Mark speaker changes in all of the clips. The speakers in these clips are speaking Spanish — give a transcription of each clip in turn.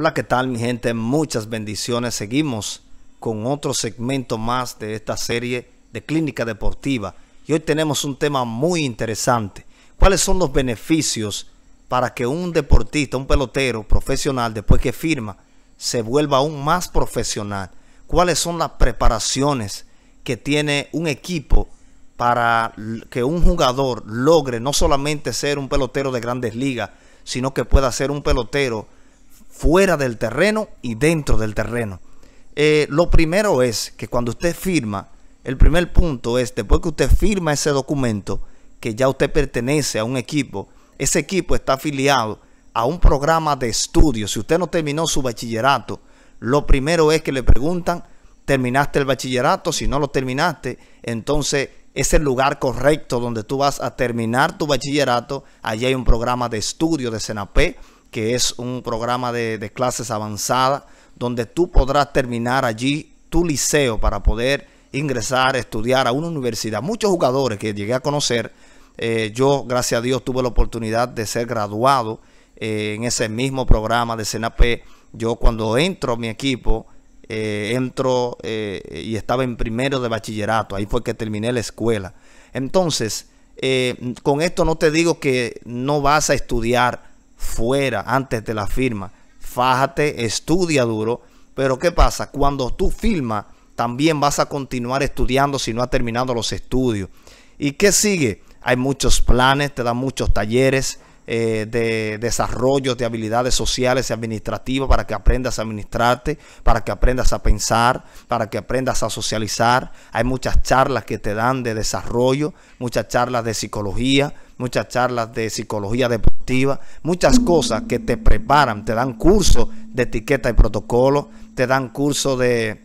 Speaker 1: Hola, ¿qué tal mi gente? Muchas bendiciones. Seguimos con otro segmento más de esta serie de Clínica Deportiva. Y hoy tenemos un tema muy interesante. ¿Cuáles son los beneficios para que un deportista, un pelotero profesional, después que firma, se vuelva aún más profesional? ¿Cuáles son las preparaciones que tiene un equipo para que un jugador logre no solamente ser un pelotero de grandes ligas, sino que pueda ser un pelotero fuera del terreno y dentro del terreno. Eh, lo primero es que cuando usted firma, el primer punto es, después que usted firma ese documento, que ya usted pertenece a un equipo, ese equipo está afiliado a un programa de estudio. Si usted no terminó su bachillerato, lo primero es que le preguntan, ¿terminaste el bachillerato? Si no lo terminaste, entonces es el lugar correcto donde tú vas a terminar tu bachillerato. Allí hay un programa de estudio de CENAPE que es un programa de, clases avanzadas, donde tú podrás terminar allí tu liceo para poder ingresar, estudiar a una universidad. Muchos jugadores que llegué a conocer, eh, yo gracias a Dios tuve la oportunidad de ser graduado eh, en ese mismo programa de CENAP. Yo cuando entro a mi equipo, eh, entro y estaba en primero de bachillerato, ahí fue que terminé la escuela. Entonces, con esto no te digo que no vas a estudiar fuera antes de la firma. Fájate, estudia duro. Pero ¿qué pasa? Cuando tú firmas, también vas a continuar estudiando si no has terminado los estudios. ¿Y qué sigue? Hay muchos planes, te dan muchos talleres, eh, de desarrollo de habilidades sociales y administrativas para que aprendas a administrarte, para que aprendas a pensar, para que aprendas a socializar. Hay muchas charlas que te dan de desarrollo, muchas charlas de psicología, muchas charlas de psicología deportiva, muchas cosas que te preparan, te dan cursos de etiqueta y protocolo, te dan cursos de,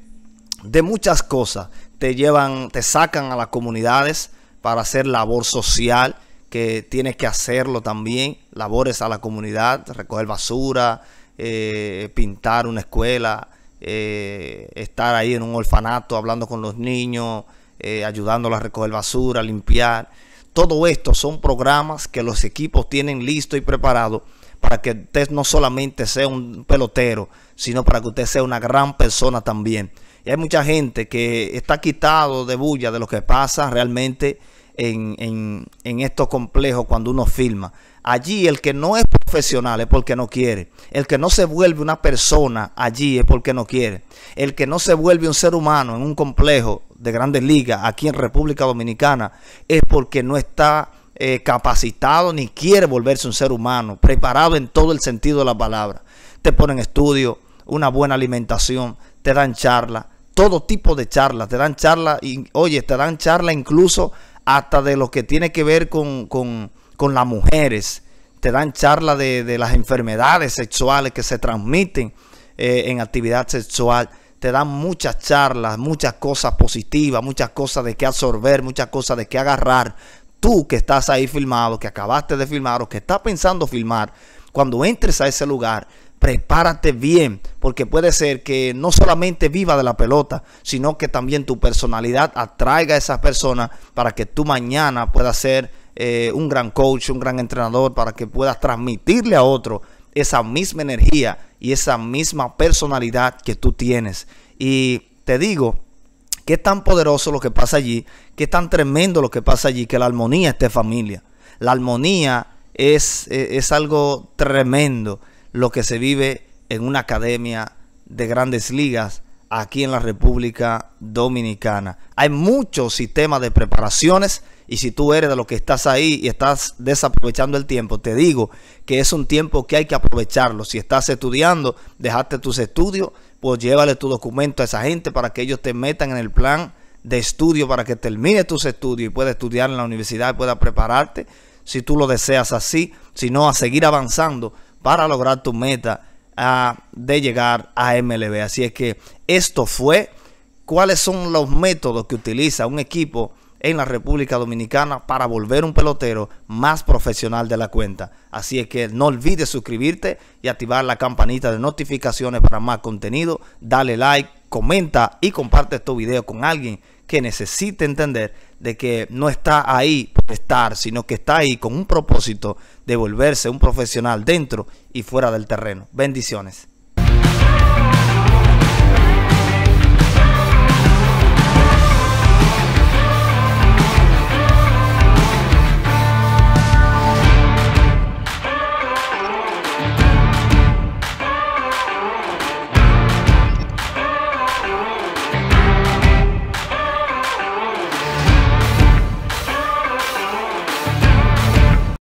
Speaker 1: de muchas cosas, te llevan, te sacan a las comunidades para hacer labor social que tienes que hacerlo también, labores a la comunidad, recoger basura, eh, pintar una escuela, eh, estar ahí en un orfanato hablando con los niños, eh, ayudándolos a recoger basura, limpiar. Todo esto son programas que los equipos tienen listo y preparado para que usted no solamente sea un pelotero, sino para que usted sea una gran persona también. Y hay mucha gente que está quitado de bulla de lo que pasa realmente en, estos complejos cuando uno filma. Allí el que no es profesional es porque no quiere. El que no se vuelve una persona allí es porque no quiere. El que no se vuelve un ser humano en un complejo de grandes ligas aquí en República Dominicana es porque no está eh, capacitado ni quiere volverse un ser humano, preparado en todo el sentido de la palabra. Te ponen estudio, una buena alimentación, te dan charla, todo tipo de charlas, te dan charla, y, oye, te dan charla incluso hasta de lo que tiene que ver con, las mujeres. Te dan charlas de, las enfermedades sexuales que se transmiten eh, en actividad sexual. Te dan muchas charlas, muchas cosas positivas, muchas cosas de qué absorber, muchas cosas de qué agarrar. Tú que estás ahí filmado, que acabaste de filmar o que estás pensando filmar, cuando entres a ese lugar, prepárate bien, porque puede ser que no solamente viva de la pelota, sino que también tu personalidad atraiga a esas personas para que tú mañana puedas ser eh, un gran coach, un gran entrenador, para que puedas transmitirle a otro esa misma energía y esa misma personalidad que tú tienes. Y te digo, que es tan poderoso lo que pasa allí, que es tan tremendo lo que pasa allí, que la armonía de familia. La armonía es, e, es algo tremendo lo que se vive en una academia de grandes ligas aquí en la República Dominicana. Hay muchos sistemas de preparaciones y si tú eres de los que estás ahí y estás desaprovechando el tiempo, te digo que es un tiempo que hay que aprovecharlo. Si estás estudiando, dejaste tus estudios, pues llévale tu documento a esa gente para que ellos te metan en el plan de estudio para que termine tus estudios y puedas estudiar en la universidad y puedas prepararte si tú lo deseas así, sino a seguir avanzando para lograr tu meta ah, de llegar a MLB. Así es que esto fue cuáles son los métodos que utiliza un equipo en la República Dominicana para volver un pelotero más profesional de la cuenta. Así es que no olvides suscribirte y activar la campanita de notificaciones para más contenido. Dale like, comenta y comparte este video con alguien que necesite entender de que no está ahí por estar, sino que está ahí con un propósito de volverse un profesional dentro y fuera del terreno. Bendiciones.